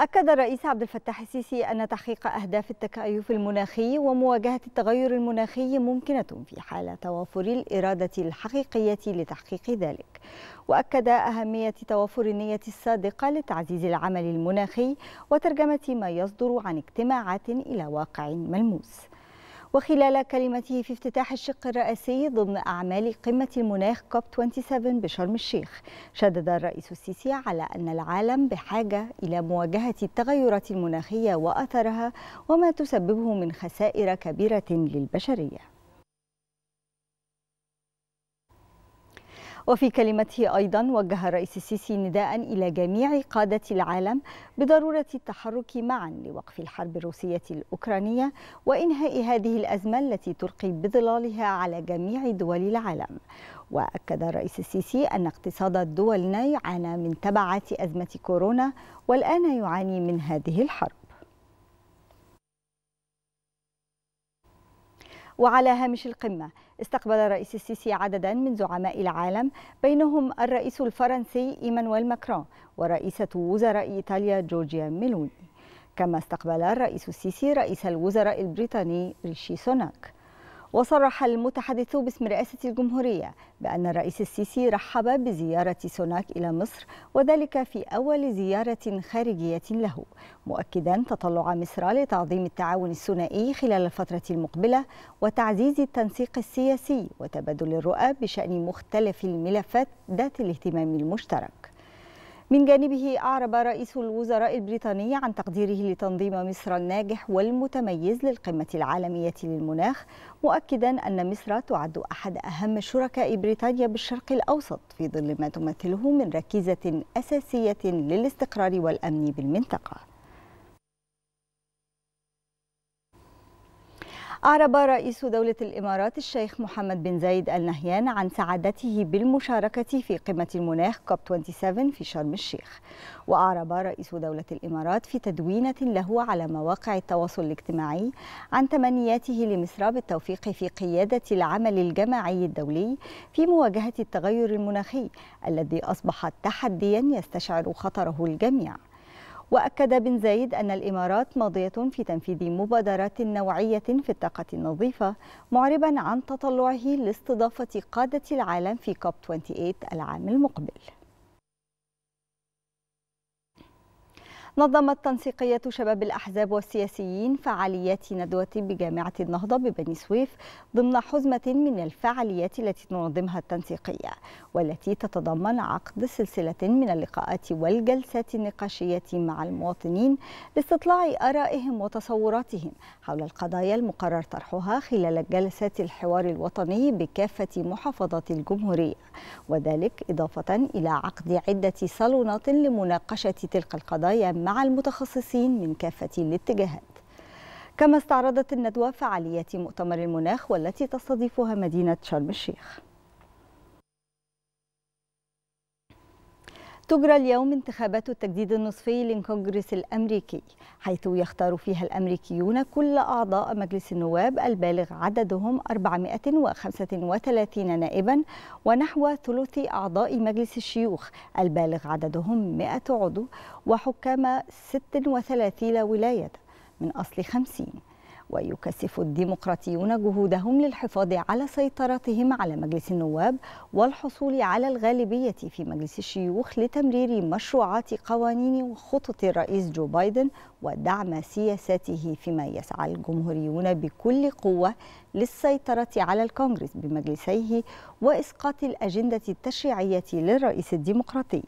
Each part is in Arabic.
أكد الرئيس عبد الفتاح السيسي أن تحقيق أهداف التكيف المناخي ومواجهة التغير المناخي ممكنة في حال توافر الإرادة الحقيقية لتحقيق ذلك وأكد أهمية توافر النية الصادقة لتعزيز العمل المناخي وترجمة ما يصدر عن اجتماعات إلى واقع ملموس وخلال كلمته في افتتاح الشق الرئاسي ضمن أعمال قمة المناخ كوب 27 بشرم الشيخ شدد الرئيس السيسي على أن العالم بحاجة إلى مواجهة التغيرات المناخية وأثرها وما تسببه من خسائر كبيرة للبشرية وفي كلمته أيضا وجه الرئيس السيسي نداء إلى جميع قادة العالم بضرورة التحرك معا لوقف الحرب الروسية الأوكرانية وإنهاء هذه الأزمة التي تلقي بظلالها على جميع دول العالم وأكد الرئيس السيسي أن اقتصاد دولنا يعانى من تبعات أزمة كورونا والآن يعاني من هذه الحرب وعلى هامش القمة استقبل الرئيس السيسي عددا من زعماء العالم بينهم الرئيس الفرنسي إيمانويل ماكرون ورئيسة وزراء إيطاليا جورجيا ميلوني كما استقبل الرئيس السيسي رئيس الوزراء البريطاني ريشي سوناك وصرح المتحدث باسم رئاسة الجمهورية بأن الرئيس السيسي رحب بزيارة سوناك إلى مصر وذلك في أول زيارة خارجية له مؤكدا تطلع مصر لتعظيم التعاون الثنائي خلال الفترة المقبلة وتعزيز التنسيق السياسي وتبادل الرؤى بشأن مختلف الملفات ذات الاهتمام المشترك من جانبه أعرب رئيس الوزراء البريطاني عن تقديره لتنظيم مصر الناجح والمتميز للقمة العالمية للمناخ مؤكدا أن مصر تعد أحد أهم شركاء بريطانيا بالشرق الأوسط في ظل ما تمثله من ركيزة أساسية للاستقرار والأمن بالمنطقة أعرب رئيس دولة الإمارات الشيخ محمد بن زايد آل نهيان عن سعادته بالمشاركة في قمة المناخ كوب 27 في شرم الشيخ وأعرب رئيس دولة الإمارات في تدوينة له على مواقع التواصل الاجتماعي عن تمنياته لمصر بالتوفيق في قيادة العمل الجماعي الدولي في مواجهة التغير المناخي الذي أصبح تحديا يستشعر خطره الجميع وأكد بن زايد أن الإمارات ماضية في تنفيذ مبادرات نوعية في الطاقة النظيفة معربا عن تطلعه لاستضافة قادة العالم في كوب 28 العام المقبل نظمت تنسيقية شباب الأحزاب والسياسيين فعاليات ندوة بجامعة النهضة ببني سويف ضمن حزمة من الفعاليات التي تنظمها التنسيقية والتي تتضمن عقد سلسلة من اللقاءات والجلسات النقاشية مع المواطنين لاستطلاع آرائهم وتصوراتهم حول القضايا المقرر طرحها خلال جلسات الحوار الوطني بكافة محافظات الجمهورية وذلك إضافة إلى عقد عدة صالونات لمناقشة تلك القضايا مع المتخصصين من كافة الاتجاهات كما استعرضت الندوة فعاليات مؤتمر المناخ والتي تستضيفها مدينة شرم الشيخ تجرى اليوم انتخابات التجديد النصفي للكونغرس الامريكي حيث يختار فيها الامريكيون كل اعضاء مجلس النواب البالغ عددهم 435 نائبا ونحو ثلث اعضاء مجلس الشيوخ البالغ عددهم 100 عضو وحكام 36 ولايه من اصل 50 ويكثف الديمقراطيون جهودهم للحفاظ على سيطرتهم على مجلس النواب والحصول على الغالبية في مجلس الشيوخ لتمرير مشروعات قوانين وخطط الرئيس جو بايدن ودعم سياساته فيما يسعى الجمهوريون بكل قوة للسيطرة على الكونغرس بمجلسيه وإسقاط الأجندة التشريعية للرئيس الديمقراطي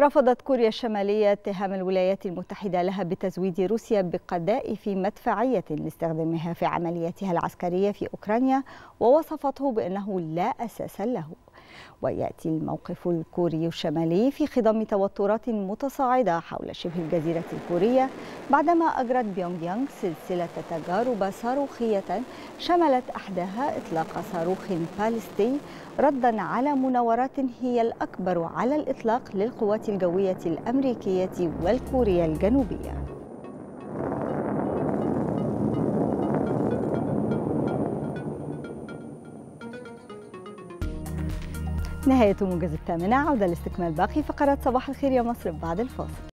رفضت كوريا الشمالية اتهام الولايات المتحدة لها بتزويد روسيا بقذائف مدفعية لاستخدامها في عملياتها العسكرية في أوكرانيا ووصفته بأنه لا أساس له ويأتي الموقف الكوري الشمالي في خضم توترات متصاعدة حول شبه الجزيرة الكورية بعدما أجرت بيونغ يانغ سلسلة تجارب صاروخية شملت أحداها إطلاق صاروخ باليستي ردا على مناورات هي الأكبر على الإطلاق للقوات الجوية الأمريكية والكورية الجنوبية نهاية موجز الثامنة عودة لاستكمال باقي فقرات صباح الخير يا مصر بعد الفاصل